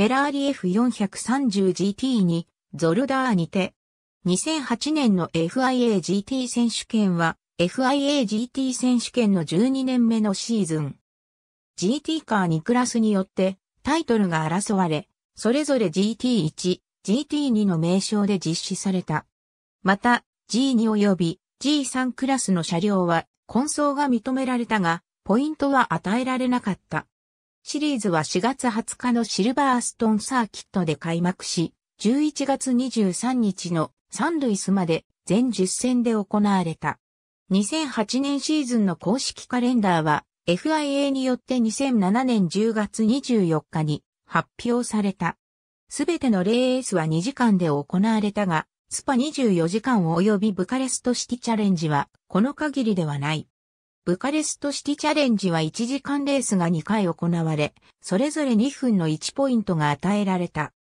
フェラーリ F430GT に、ゾルダーにて、2008年の FIAGT 選手権は、FIAGT 選手権の12年目のシーズン。GT カー2クラスによってタイトルが争われ、それぞれ GT1、GT2 の名称で実施された。また、G2 及び G3 クラスの車両は、混走が認められたが、ポイントは与えられなかった。シリーズは4月20日のシルバーストンサーキットで開幕し、11月23日のサンルイスまで全10戦で行われた。2008年シーズンの公式カレンダーは FIA によって2007年10月24日に発表された。すべてのレースは2時間で行われたが、スパ24時間及びブカレスト式チャレンジはこの限りではない。ブカレストシティチャレンジは1時間レースが2回行われ、それぞれ2分の1ポイントが与えられた。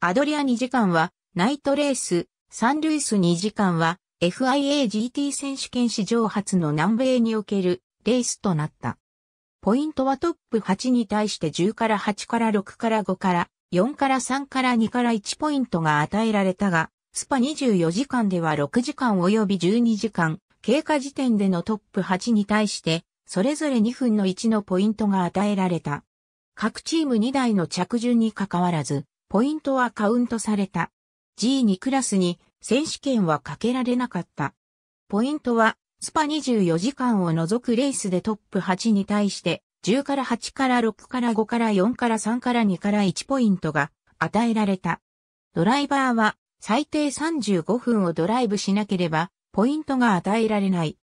アドリア2時間は、ナイトレース、サンルイス2時間は、FIAGT 選手権史上初の南米におけるレースとなった。ポイントはトップ8に対して10から8から6から5から4から3から2から1ポイントが与えられたが、スパ24時間では6時間及び12時間、経過時点でのトップ8に対して、それぞれ2分の1のポイントが与えられた。各チーム2台の着順に関わらず、ポイントはカウントされた。G2 クラスに選手権はかけられなかった。ポイントは、スパ24時間を除くレースでトップ8に対して、10から8から6から5から4から3から2から1ポイントが与えられた。ドライバーは最低35分をドライブしなければポイントが与えられない。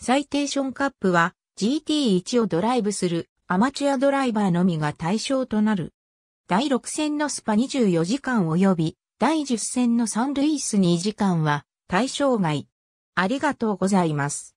サイテーションカップは GT1 をドライブするアマチュアドライバーのみが対象となる。第6戦のスパ24時間及び第10戦のサンルイス2時間は対象外。ありがとうございます。